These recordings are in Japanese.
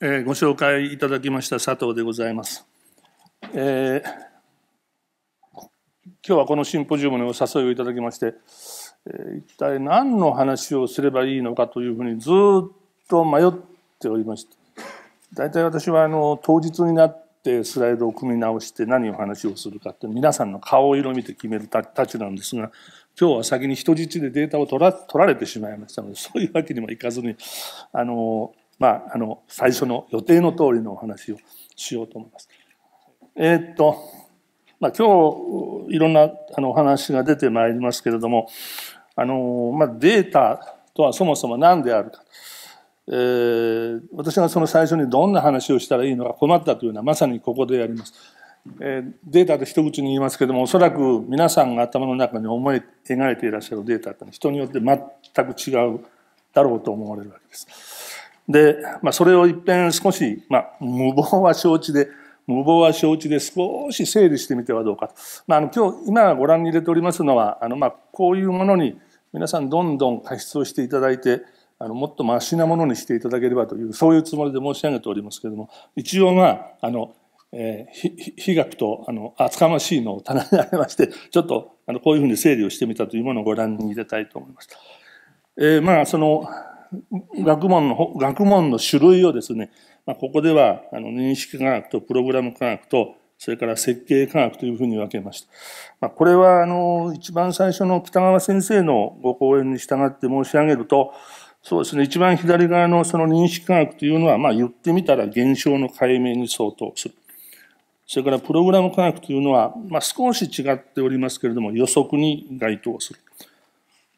えー、ご紹介いただきました佐藤でございます。えー、今日はこのシンポジウムのお誘いをいただきまして、えー、一体何の話をすればいいのかというふうにずっと迷っておりまして大体私はあの当日になってスライドを組み直して何を話をするかって皆さんの顔色を見て決めるたたちなんですが今日は先に人質でデータを取ら取られてしまいましたのでそういうわけにもいかずにあのーまあ、あの、最初の予定の通りのお話をしようと思います。えー、っと、まあ、今日、いろんなあのお話が出てまいりますけれども、あの、まあ、データとはそもそも何であるか。えー、私がその最初にどんな話をしたらいいのか困ったというのはまさにここでやります。えー、データで一口に言いますけどもおそらく皆さんが頭の中に思い描いていらっしゃるデータって人によって全く違うだろうと思われるわけです。で、まあ、それを一遍少し、まあ、無謀は承知で、無謀は承知で少し整理してみてはどうかと。まあ、あの今日、今ご覧に入れておりますのは、あのまあこういうものに皆さんどんどん加筆をしていただいて、あのもっとましなものにしていただければという、そういうつもりで申し上げておりますけれども、一応まあ、あの、えー、悲学とあの厚かましいのを棚に上げまして、ちょっとあのこういうふうに整理をしてみたというものをご覧に入れたいと思います。えー、まあ、その、学問の、学問の種類をですね、まあ、ここでは、あの、認識科学とプログラム科学と、それから設計科学というふうに分けました。まあ、これは、あの、一番最初の北川先生のご講演に従って申し上げると、そうですね、一番左側のその認識科学というのは、まあ、言ってみたら現象の解明に相当する。それからプログラム科学というのは、まあ、少し違っておりますけれども、予測に該当する。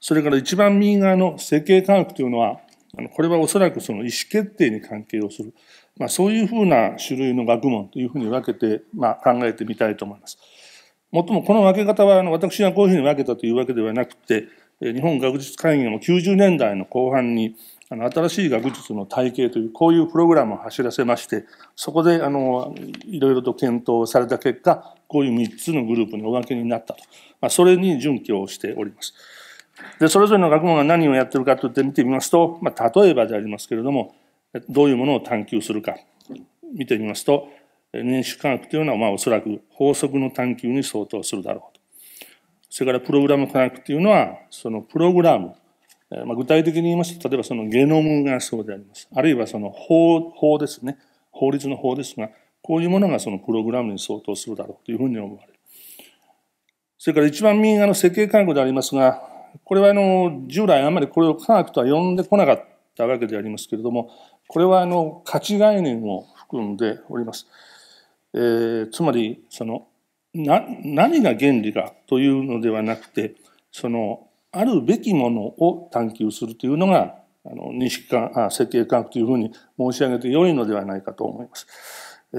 それから一番右側の設計科学というのは、あのこれはおそらくその意思決定に関係をする、まあ、そういうふうな種類の学問というふうに分けて、まあ、考えてみたいと思います。もっともこの分け方はあの私がこういうふうに分けたというわけではなくて、日本学術会議も90年代の後半にあの新しい学術の体系というこういうプログラムを走らせましてそこであのいろいろと検討された結果こういう3つのグループにお分けになったと、まあ、それに準拠をしております。で、それぞれの学問が何をやってるかといって見てみますと、まあ、例えばでありますけれども、どういうものを探求するか、見てみますと、年収科学というのは、まあ、おそらく法則の探求に相当するだろうと。それから、プログラム科学というのは、そのプログラム、まあ、具体的に言いますと、例えばそのゲノムがそうであります。あるいはその法、法ですね。法律の法ですが、こういうものがそのプログラムに相当するだろうというふうに思われる。それから一番右側の設計科学でありますが、これはあの従来あんまりこれを科学とは呼んでこなかったわけでありますけれどもこれはあの価値概念を含んでおります。えー、つまりそのな何が原理かというのではなくてそのあるべきものを探求するというのがあの認識化あ設計科学というふうに申し上げてよいのではないかと思います。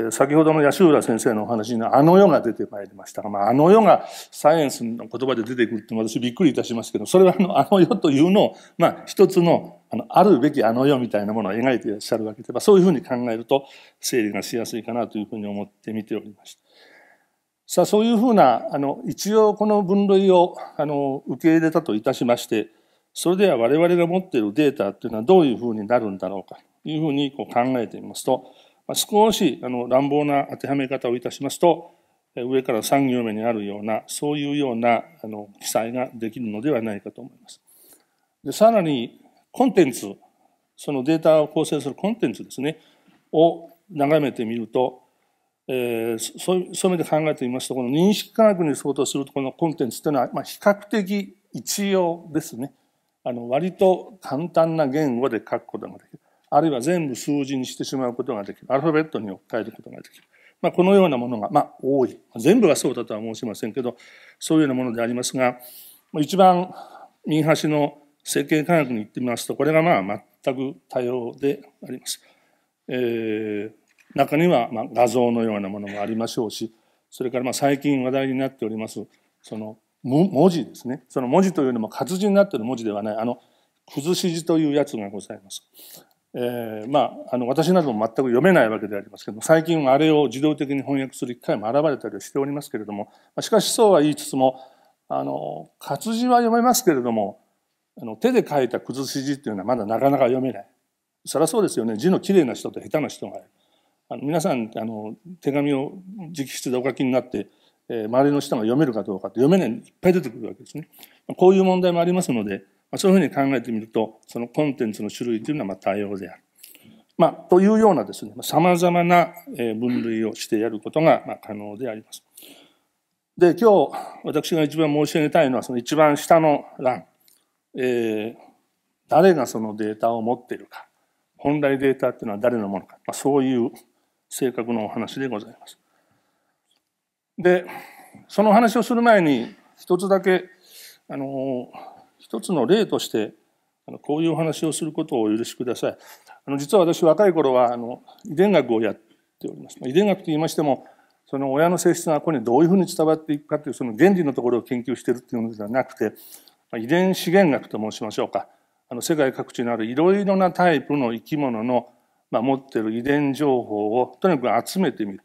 先ほどの八浦先生のお話にあの世が出てまいりましたが、まあ、あの世がサイエンスの言葉で出てくるって私びっくりいたしますけど、それはあのあの世というのを、まあ、一つのあのあるべきあの世みたいなものを描いていらっしゃるわけで、まあ、そういうふうに考えると整理がしやすいかなというふうに思って見ておりました。さあ、そういうふうな、あの、一応この分類を、あの、受け入れたといたしまして、それでは我々が持っているデータというのはどういうふうになるんだろうかというふうにこう考えてみますと、まあ、少しあの乱暴な当てはめ方をいたしますと、上から3行目にあるような、そういうようなあの記載ができるのではないかと思います。でさらに、コンテンツ、そのデータを構成するコンテンツですね、を眺めてみると、えー、そういう味で考えてみますと、この認識科学に相当すると、このコンテンツというのは、まあ、比較的一様ですね。あの割と簡単な言語で書くことができる。あるいは全部数字にしてしまうことができる。アルファベットに置き換えることができる。まあ、このようなものが、まあ、多い。全部がそうだとは申しませんけど、そういうようなものでありますが、一番右端の整形科学に行ってみますと、これがまあ全く多様であります。えー、中にはまあ画像のようなものもありましょうし、それからまあ最近話題になっております、その文字ですね。その文字というのも活字になっている文字ではない、あの、崩し字というやつがございます。えー、まあ、あの、私なども全く読めないわけでありますけども、最近はあれを自動的に翻訳する機会も現れたりしておりますけれども、しかしそうは言いつつも、あの、活字は読めますけれども、あの、手で書いた崩し字っていうのはまだなかなか読めない。そりゃそうですよね。字の綺麗な人と下手な人がいる。あの皆さん、あの、手紙を直筆でお書きになって、えー、周りの人が読めるかどうかって読めないいっぱい出てくるわけですね。こういう問題もありますので、まあ、そういうふうに考えてみると、そのコンテンツの種類というのはまあ多様である。まあ、というようなですね、さまざまな分類をしてやることがまあ可能であります。で、今日私が一番申し上げたいのは、その一番下の欄、えー、誰がそのデータを持っているか、本来データっていうのは誰のものか、まあ、そういう性格のお話でございます。で、その話をする前に、一つだけ、あのーつの例としてこういうお話をすることをお許しください。あの実は私若い頃はあの遺伝学をやっております。遺伝学と言いましてもその親の性質が子にどういうふうに伝わっていくかというその原理のところを研究しているというのではなくて遺伝資源学と申しましょうかあの世界各地のあるいろいろなタイプの生き物の、まあ、持っている遺伝情報をとにかく集めてみる、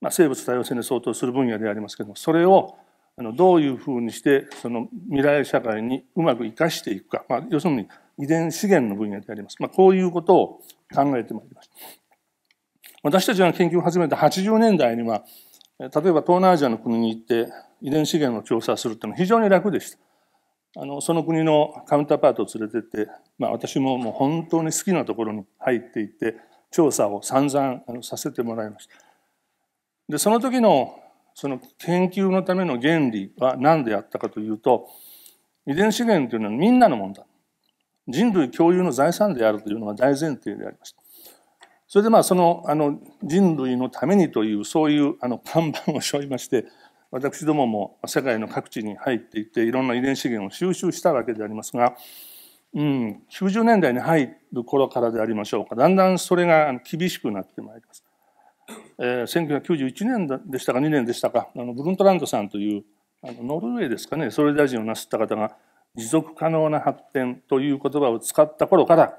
まあ、生物多様性に相当する分野でありますけどもそれをあのどういうふうにしてその未来社会にうまく生かしていくか、まあ、要するに遺伝資源の分野であります、まあ、こういうことを考えてまいりました私たちが研究を始めた80年代には例えば東南アジアの国に行って遺伝資源を調査するっていうのは非常に楽でしたあのその国のカウンターパートを連れてって、まあ、私ももう本当に好きなところに入っていって調査を散々あのさせてもらいましたでその時のその研究のための原理は何であったかというと、遺伝資源というのはみんなのものだ。人類共有の財産であるというのが大前提でありました。それでまあそのあの人類のためにというそういうあの看板を背負いまして私どもも世界の各地に入っていっていろんな遺伝資源を収集したわけでありますが、うん、90年代に入る頃からでありましょうかだんだんそれが厳しくなってまいります。えー、1991年でしたか2年でしたかあのブルントランドさんというあのノルウェーですかね総理大臣をなすった方が持続可能な発展という言葉を使った頃から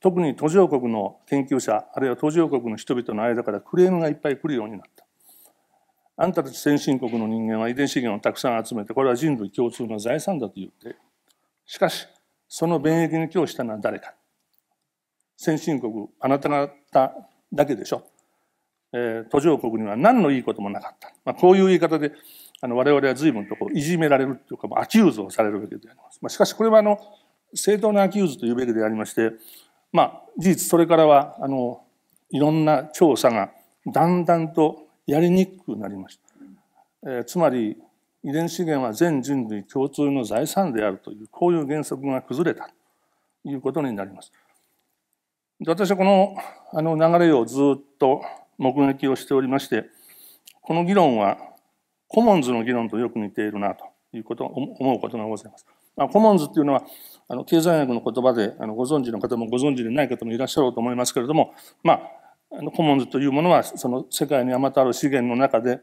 特に途上国の研究者あるいは途上国の人々の間からクレームがいっぱい来るようになったあんたたち先進国の人間は遺伝資源をたくさん集めてこれは人類共通の財産だと言ってしかしその便益に寄したのは誰か先進国あなた方だけでしょえー、途上国には何のいいこともなかった。まあ、こういう言い方で、あの、我々は随分とこう、いじめられるというか、アキューズをされるわけであります。まあ、しかしこれはあの、正当なアキューズというべきでありまして、まあ、事実それからは、あの、いろんな調査がだんだんとやりにくくなりました。えー、つまり、遺伝資源は全人類共通の財産であるという、こういう原則が崩れたということになります。私はこのあの流れをずっと目撃をしておりまして、この議論はコモンズの議論とよく似ているなということ思うことがございます。まあ、コモンズっていうのはあの経済学の言葉であのご存知の方もご存知でない方もいらっしゃろうと思いますけれども、まあ、あのコモンズというものはその世界にあまたある資源の中で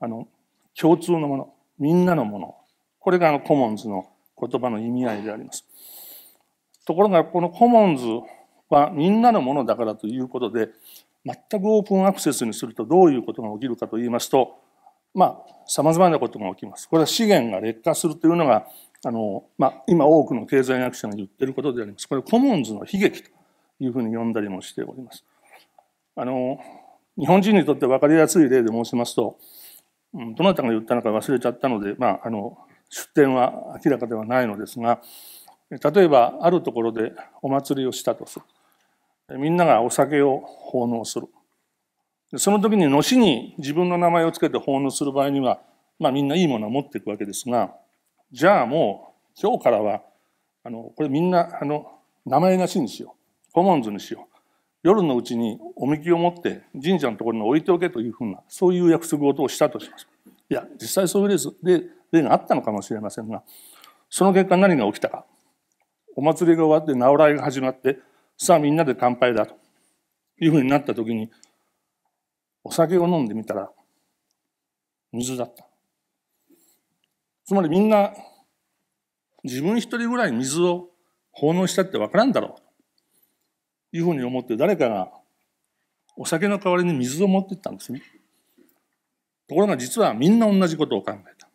あの共通のものみんなのものこれがあのコモンズの言葉の意味合いであります。ところがこのコモンズはみんなのものだからということで全くオープンアクセスにするとどういうことが起きるかと言いますと、まあ、さまざまなことが起きます。これは資源が劣化するというのが、あの、まあ、今多くの経済学者が言ってることであります。これコモンズの悲劇というふうに呼んだりもしております。あの、日本人にとって分かりやすい例で申しますと、どなたが言ったのか忘れちゃったので、まあ、あの、出典は明らかではないのですが、例えばあるところでお祭りをしたとする。みんながお酒を奉納する。その時にのしに自分の名前を付けて奉納する場合には、まあみんないいものを持っていくわけですが、じゃあもう今日からは、あの、これみんな、あの、名前なしにしよう。コモンズにしよう。夜のうちにおみきを持って神社のところに置いておけというふうな、そういう約束事をしたとします。いや、実際そういう例例があったのかもしれませんが、その結果何が起きたか。お祭りが終わって、直らいが始まって、さあみんなで乾杯だというふうになった時に、お酒を飲んでみたら、水だった。つまりみんな、自分一人ぐらい水を奉納したってわからんだろう。いうふうに思って誰かがお酒の代わりに水を持ってったんですね。ところが実はみんな同じことを考えた。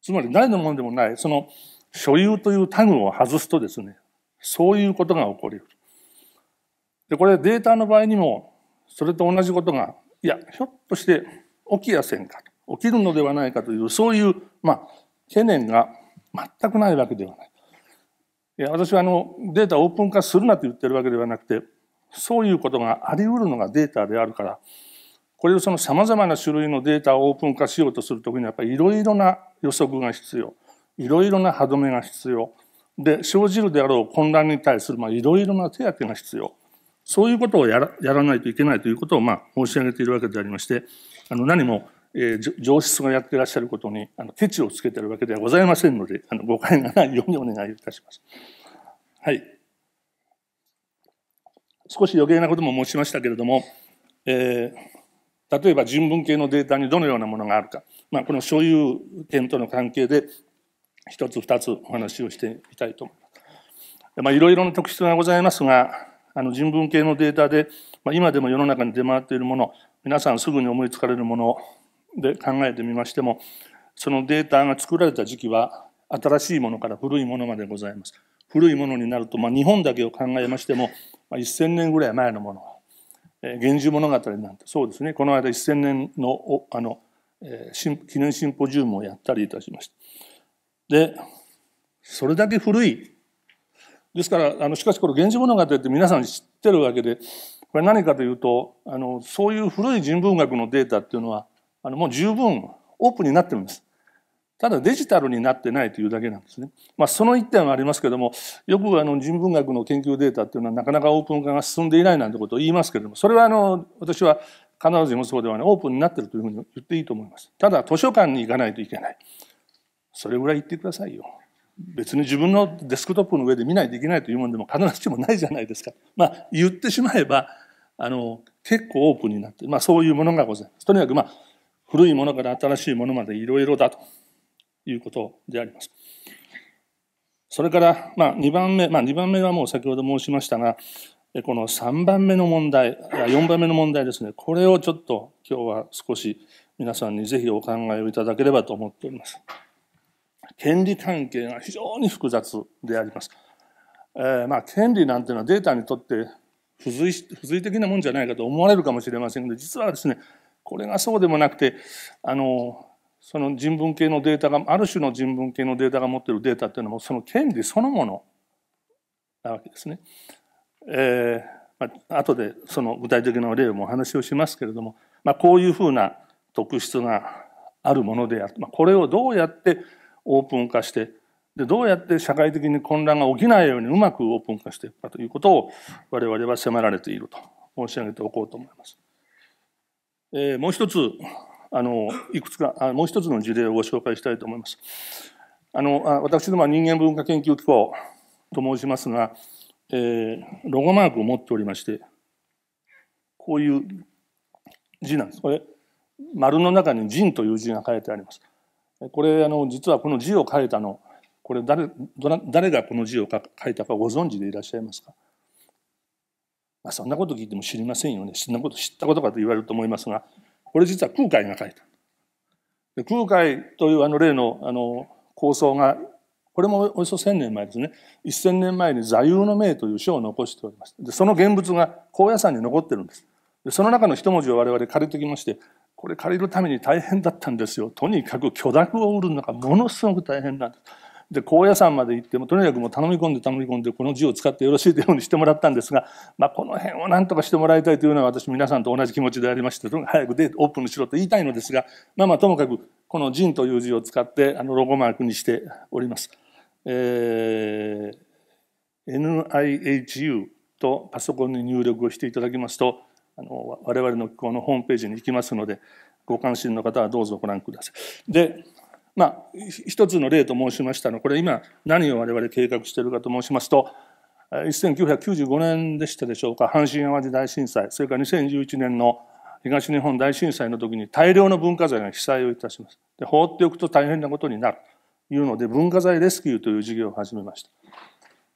つまり誰のものでもない、その所有というタグを外すとですね、そういうことが起こりうる。で、これデータの場合にも、それと同じことが、いや、ひょっとして起きやせんか起きるのではないかという、そういう、まあ、懸念が全くないわけではない。いや、私はあの、データをオープン化するなと言ってるわけではなくて、そういうことがあり得るのがデータであるから、これをその様々な種類のデータをオープン化しようとするときにやっぱりいろいろな予測が必要、いろいろな歯止めが必要、で生じるであろう混乱に対するいろいろな手当が必要そういうことをやらやらないといけないということをまあ申し上げているわけでありましてあの何も、えー、上質がやっていらっしゃることにあのケチをつけてるわけではございませんのであの誤解がないようにお願いいたします。はい少し余計なことも申しましたけれども、えー、例えば人文系のデータにどのようなものがあるか、まあ、この所有権との関係で一つ二つお話をしてみたいと思います。まあ、いろいろな特質がございますが、あの人文系のデータで、まあ、今でも世の中に出回っているもの、皆さんすぐに思いつかれるもので考えてみましても、そのデータが作られた時期は、新しいものから古いものまでございます。古いものになると、まあ、日本だけを考えましても、まあ、1000年ぐらい前のもの、えー、源氏物語なんてそうですねこの間1000年のあの、えー、記念シンポジウムをやったりいたしましたで、それだけ古い。ですから、あの、しかしこれ、源氏物語って皆さん知ってるわけで、これ何かというと、あの、そういう古い人文学のデータっていうのは、あの、もう十分オープンになってるんです。ただデジタルになってないというだけなんですね。まあ、その一点はありますけども、よくあの人文学の研究データっていうのはなかなかオープン化が進んでいないなんてことを言いますけれども、それはあの、私は必ずしもそうではない、オープンになってるというふうに言っていいと思います。ただ図書館に行かないといけない。それぐらい言ってくださいよ。別に自分のデスクトップの上で見ないといけないというもんでも必ずしもないじゃないですか。まあ言ってしまえばあの結構オープンになって、まあ、そういうものがございます。とにかく、まあ、古いものから新しいものまでいろいろだということであります。それから、まあ、2番目、まあ、2番目はもう先ほど申しましたが、この3番目の問題、4番目の問題ですね、これをちょっと今日は少し皆さんにぜひお考えをいただければと思っております。権利関係が非常に複雑であります。えー、まあ、権利なんていうのはデータにとって付随付随的なもんじゃないかと思われるかもしれませんけど、実はですね、これがそうでもなくて、あの、その人文系のデータが、ある種の人文系のデータが持っているデータっていうのも、その権利そのものなわけですね。えーまあ後でその具体的な例もお話をしますけれども、まあ、こういうふうな特質があるものである、まあ、これをどうやってオープン化してでどうやって社会的に混乱が起きないようにうまくオープン化していくかということを我々は迫られていると申し上げておこうと思います。えー、もう一つあのいくつかあもう一つの事例をご紹介したいと思います。あのあ私どもは人間文化研究機構と申しますが、えー、ロゴマークを持っておりましてこういう字なんです。これ丸の中に「人」という字が書いてあります。これあの実はこの字を書いたのこれ誰誰がこの字を書いたかご存知でいらっしゃいますか、まあ、そんなこと聞いても知りませんよねそんなこと知ったことかと言われると思いますがこれ実は空海が書いた。空海というあの例のあの構想がこれもおよそ1,000年前ですね1,000年前に「座右の銘」という書を残しておりますでその現物が高野山に残ってるんですでその中の一文字を我々借りてきましてこれ借りるために大変だったんですよ。とにかく許諾を売るのがものすごく大変なんです。で高野山まで行ってもとにかくもう頼み込んで頼み込んでこの字を使ってよろしいというようにしてもらったんですが、まあ、この辺を何とかしてもらいたいというのは私皆さんと同じ気持ちでありまして早くデートオープンしろと言いたいのですがまあまあともかくこの「人という字を使ってあのロゴマークにしております。えー、NIHU とパソコンに入力をしていただきますとあの我々のこのホームページに行きますのでご関心の方はどうぞご覧ください。でまあ一つの例と申しましたのこれ今何を我々計画しているかと申しますと1995年でしたでしょうか阪神・淡路大震災それから2011年の東日本大震災の時に大量の文化財が被災をいたします。で放っておくと大変なことになるというので文化財レスキューという事業を始めました。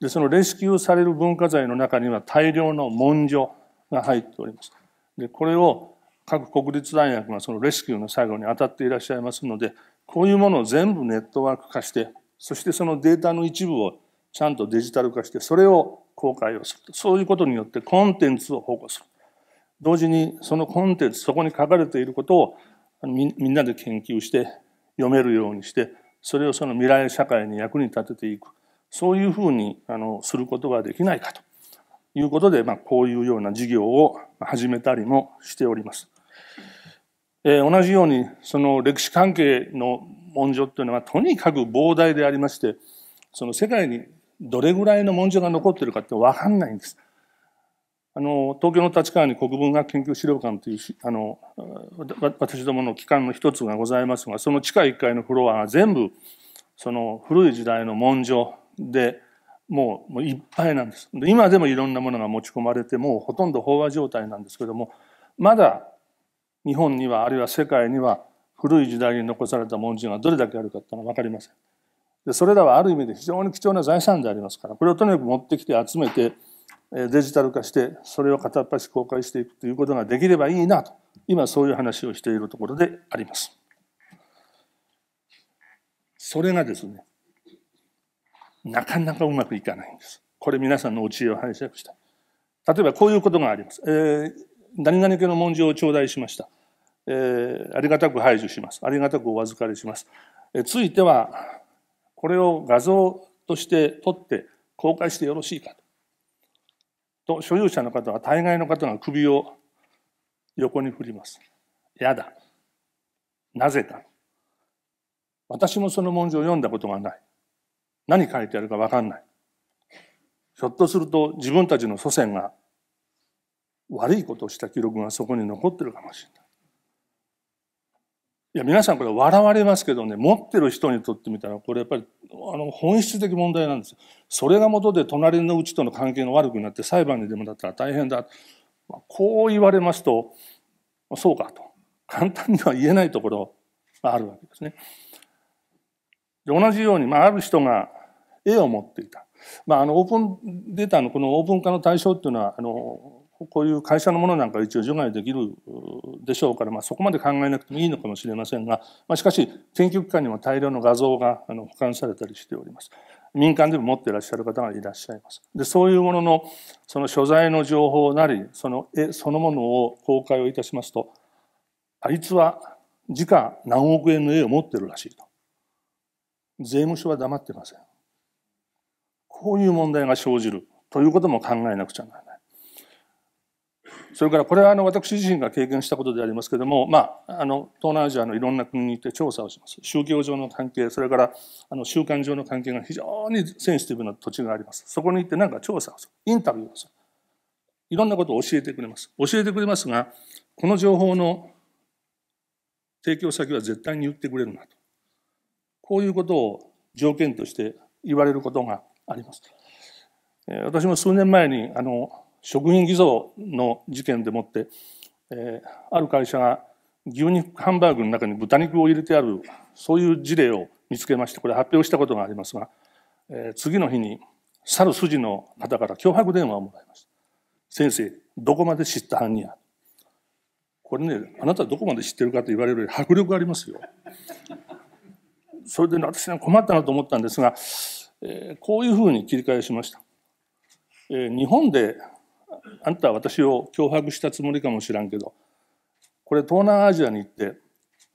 でそのレスキューされる文化財の中には大量の文書が入っております。でこれを各国立大学がそのレスキューの作業に当たっていらっしゃいますのでこういうものを全部ネットワーク化してそしてそのデータの一部をちゃんとデジタル化してそれを公開をするそういうことによってコンテンツを保護する同時にそのコンテンツそこに書かれていることをみんなで研究して読めるようにしてそれをその未来社会に役に立てていくそういうふうにあのすることができないかということで、まあ、こういうような事業を始めたりもしております。えー、同じように、その歴史関係の文書というのはとにかく膨大でありまして、その世界にどれぐらいの文書が残ってるかってわかんないんです。あの、東京の立川に国文学研究資料館という、あの、私どもの機関の一つがございますが、その地下1階のフロアが全部、その古い時代の文書で、もうもういっぱいなんです今でもいろんなものが持ち込まれてもうほとんど飽和状態なんですけどもまだ日本にはあるいは世界には古い時代に残された文字がどれだけあるかってのは分かりません。でそれらはある意味で非常に貴重な財産でありますからこれをとにかく持ってきて集めてデジタル化してそれを片っ端公開していくということができればいいなと今そういう話をしているところであります。それがですねなかなかうまくいかないんです。これ皆さんのお知恵を拝借した。例えばこういうことがあります。えー、何々家の文字を頂戴しました。えー、ありがたく排除します。ありがたくお預かりします。えー、ついては、これを画像として撮って公開してよろしいかと。と、所有者の方は大概の方が首を横に振ります。やだ。なぜだ。私もその文字を読んだことがない。何書いてあるかわかんない。ひょっとすると自分たちの祖先が悪いことをした記録がそこに残ってるかもしれない。いや皆さんこれ笑われますけどね持ってる人にとってみたらこれやっぱりあの本質的問題なんですよ。それが元で隣のうちとの関係が悪くなって裁判にでもだったら大変だ、まあ、こう言われますとそうかと簡単には言えないところがあるわけですね。同じように、まあ、ある人が絵を持っていた。まあ、あのオープンデータのこのオープン化の対象っていうのはあのこういう会社のものなんか一応除外できるでしょうから、まあ、そこまで考えなくてもいいのかもしれませんが、まあ、しかし研究機関にも大量の画像があの保管されたりしております。民間でも持っていらっしゃる方がいらっしゃいます。でそういうもののその所在の情報なりその絵そのものを公開をいたしますとあいつは時価何億円の絵を持ってるらしいと。税務署は黙ってません。こういう問題が生じるということも考えなくちゃならない。それからこれはあの私自身が経験したことでありますけれども、まあ、あの東南アジアのいろんな国に行って調査をします。宗教上の関係、それからあの習慣上の関係が非常にセンシティブな土地があります。そこに行って何か調査をする。インタビューをする。いろんなことを教えてくれます。教えてくれますが、この情報の提供先は絶対に言ってくれるなと。こういうことを条件として言われることがあります。私も数年前にあの食品偽造の事件でもって、えある会社が牛肉ハンバーグの中に豚肉を入れてあるそういう事例を見つけましてこれ発表したことがありますが、え次の日に去る筋の方から脅迫電話をもらいました先生どこまで知った犯人やこれねあなたどこまで知ってるかと言われるより迫力ありますよそれで私は困ったなと思ったんですが、えー、こういうふうに切り替えしました。えー、日本であんたは私を脅迫したつもりかもしらんけどこれ東南アジアに行って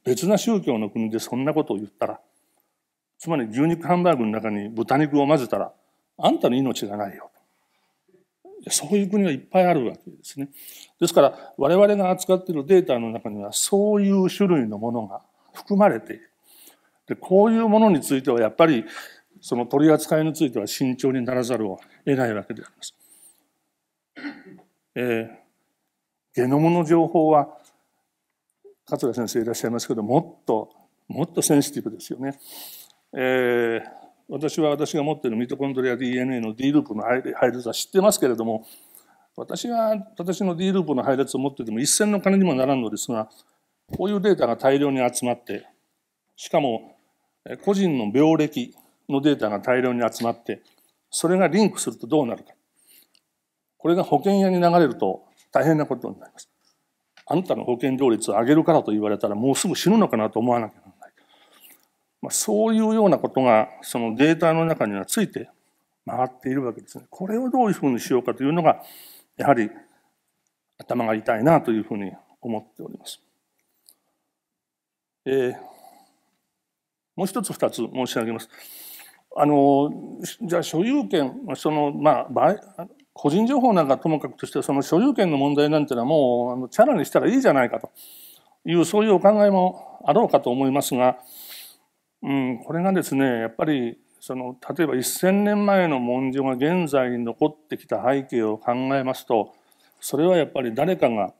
別な宗教の国でそんなことを言ったらつまり牛肉ハンバーグの中に豚肉を混ぜたらあんたの命がないよそういう国がいっぱいあるわけですね。ですから我々が扱っているデータの中にはそういう種類のものが含まれている。でこういうものについてはやっぱりその取り扱いについては慎重にならざるを得ないわけであります。えー、ゲノムの情報は桂先生いらっしゃいますけどもっともっとセンシティブですよね。えー、私は私が持っているミトコンドリア DNA の D ループの配列は知ってますけれども私が私の D ループの配列を持ってても一銭の金にもならんのですがこういうデータが大量に集まってしかも個人の病歴のデータが大量に集まって、それがリンクするとどうなるか。これが保険屋に流れると大変なことになります。あんたの保険料率を上げるからと言われたらもうすぐ死ぬのかなと思わなきゃならない。まあ、そういうようなことがそのデータの中にはついて回っているわけですね。これをどういうふうにしようかというのが、やはり頭が痛いなというふうに思っております。えーもう一つ二つ申し上げます。あのじゃあ所有権そのまあ個人情報なんかともかくとしてその所有権の問題なんていうのはもうあのチャラにしたらいいじゃないかというそういうお考えもあろうかと思いますが、うん、これがですねやっぱりその例えば1,000年前の文書が現在に残ってきた背景を考えますとそれはやっぱり誰かが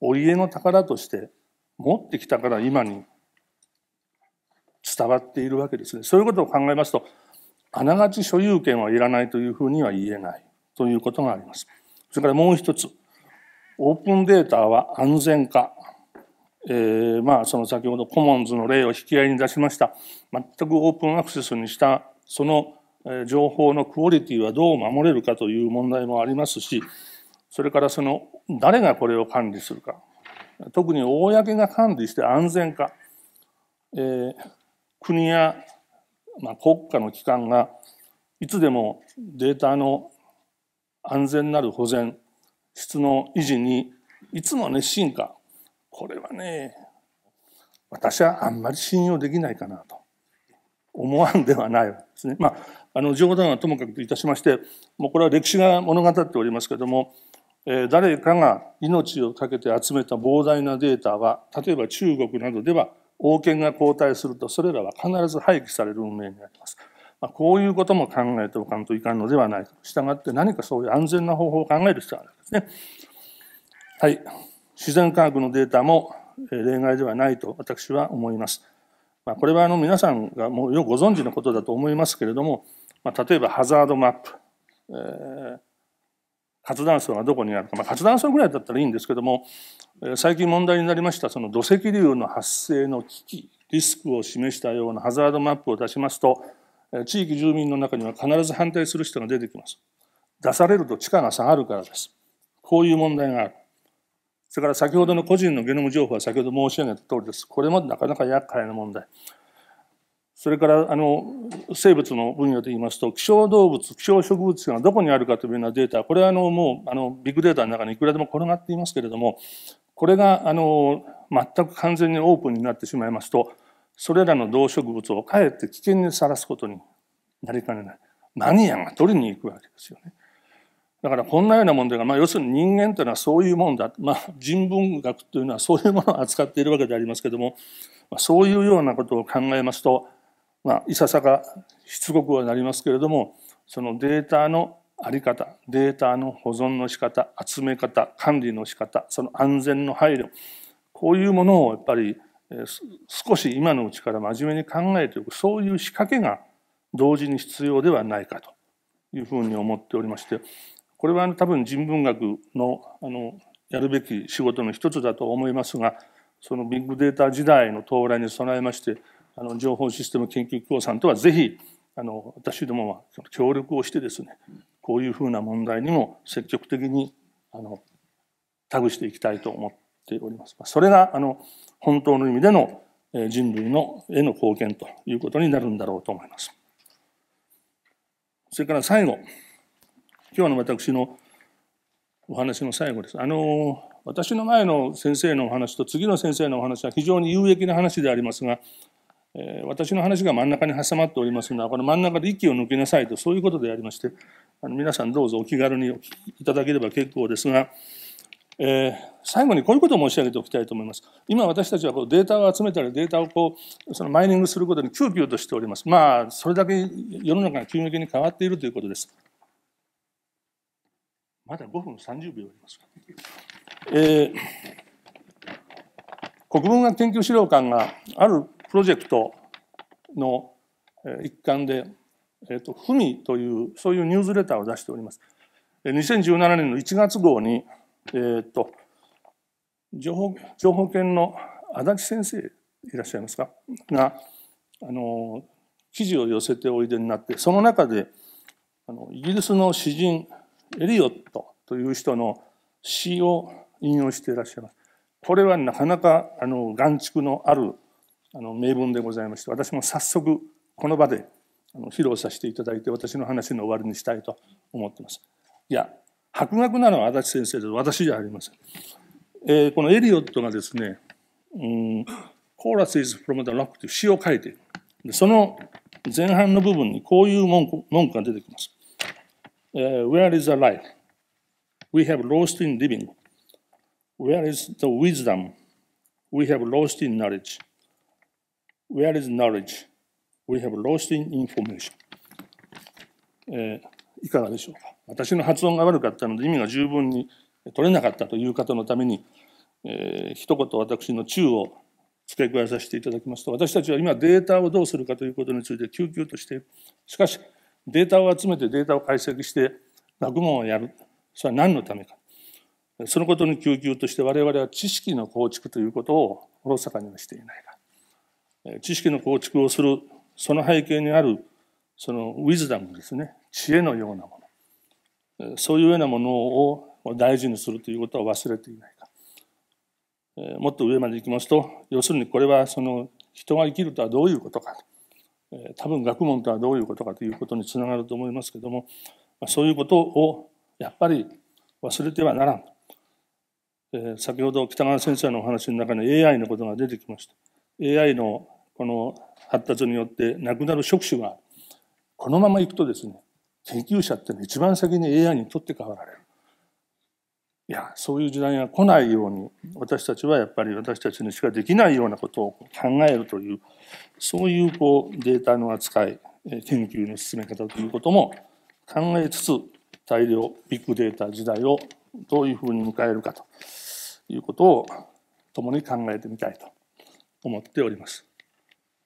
お家の宝として持ってきたから今に伝わっているわけですね。そういうことを考えますと、あながち所有権はいらないというふうには言えないということがあります。それからもう一つ、オープンデータは安全化。えー、まあその先ほどコモンズの例を引き合いに出しました。全くオープンアクセスにしたその情報のクオリティはどう守れるかという問題もありますし、それからその誰がこれを管理するか。特に公が管理して安全化。えー、国や、まあ、国家の機関がいつでもデータの安全なる保全質の維持にいつも熱心かこれはね私はあんまり信用できないかなと思わんではないわけですね。まあ、あの冗談はともかくといたしましてもうこれは歴史が物語っておりますけども、えー、誰かが命を懸けて集めた膨大なデータは例えば中国などでは王権が交代するとそれらは必ず廃棄される運命になります。まあ、こういうことも考えておかんといかんのではないか。がって何かそういう安全な方法を考える必要があるんですね。はい。自然科学のデータも例外ではないと私は思います。まあ、これはあの皆さんがもうよくご存知のことだと思いますけれども、まあ、例えばハザードマップ、えー、活断層がどこにあるか、まあ、活断層ぐらいだったらいいんですけども最近問題になりましたその土石流の発生の危機リスクを示したようなハザードマップを出しますと地域住民の中には必ず反対する人が出てきます出されると地価が下がるからですこういう問題があるそれから先ほどの個人のゲノム情報は先ほど申し上げた通りですこれもなかなか厄介な問題それからあの生物の分野で言いますと希少動物希少植物がどこにあるかというようなデータこれはあのもうあのビッグデータの中にいくらでも転がっていますけれどもこれがあの全く完全にオープンになってしまいますとそれらの動植物をかえって危険にさらすことになりかねないマニアが取りに行くわけですよね。だからこんなような問題が、まあ、要するに人間というのはそういうもんだ、まあ、人文学というのはそういうものを扱っているわけでありますけども、まあ、そういうようなことを考えますと、まあ、いささかしつこくはなりますけれどもそのデータの在り方データの保存の仕方集め方管理の仕方その安全の配慮こういうものをやっぱり少し今のうちから真面目に考えておくそういう仕掛けが同時に必要ではないかというふうに思っておりましてこれは多分人文学のあのやるべき仕事の一つだと思いますがそのビッグデータ時代の到来に備えましてあの情報システム研究機構さんとはぜひあの私どもは協力をしてですねこういうふうな問題にも積極的にあのタグしていきたいと思っております。それがあの本当の意味での人類のへの貢献ということになるんだろうと思います。それから最後今日の私のお話の最後です。あの私の前の先生のお話と次の先生のお話は非常に有益な話でありますがえ私の話が真ん中に挟まっておりますのはこの真ん中で息を抜けなさいとそういうことでありましてあの皆さんどうぞお気軽にお聞きいただければ結構ですが、えー、最後にこういうことを申し上げておきたいと思います。今私たちはこうデータを集めたりデータをこうそのマイニングすることに急うとしております。まあそれだけ世の中が急激に変わっているということです。まだ5分30秒ありますか。えー、国文学研究資料館があるプロジェクトの一環でえっ、ー、と、ふみという、そういうニュースレターを出しております。2017年の1月号に、えっ、ー、と、情報、情報研の足立先生いらっしゃいますかが、あの、記事を寄せておいでになって、その中で、あのイギリスの詩人、エリオットという人の詩を引用していらっしゃいます。これはなかなか、あの、眼畜のある、あの、名文でございまして、私も早速、この場であの披露させていただいて私の話の終わりにしたいと思っていますいや博学なのは足立先生で私じゃありません、えこのエリオットがですね「コーラス・イズ・フロム・ザ・ロック」という詩を書いているでその前半の部分にこういう文句文句が出てきます、え Where is the life? We have lost in living Where is the wisdom? We have lost in knowledge Where is knowledge? We have lost in f o r m a t i o n えー、いかがでしょうか私の発音が悪かったので意味が十分に取れなかったという方のために、えー、一言私の中を付け加えさせていただきますと私たちは今データをどうするかということについて救急としてしかしデータを集めてデータを解析して学問をやるそれは何のためかそのことに救急として我々は知識の構築ということをおろそかにはしていないか知識の構築をするその背景にあるそのウィズダムですね知恵のようなものそういうようなものを大事にするということは忘れていないかもっと上までいきますと要するにこれはその人が生きるとはどういうことか多分学問とはどういうことかということにつながると思いますけどもそういうことをやっぱり忘れてはならん先ほど北川先生のお話の中に AI のことが出てきました AI のこの発達によってなくなる触手がこのままいくとですね研究者ってのは一番先に AI に取って代わられるいやそういう時代が来ないように私たちはやっぱり私たちにしかできないようなことを考えるというそういうこうデータの扱い研究の進め方ということも考えつつ大量ビッグデータ時代をどういうふうに迎えるかということを共に考えてみたいと思っております。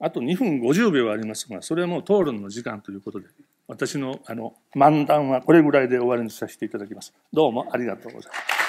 あと2分50秒ありますがそれはもう討論の時間ということで私のあの漫談はこれぐらいで終わりにさせていただきます。どうもありがとうございます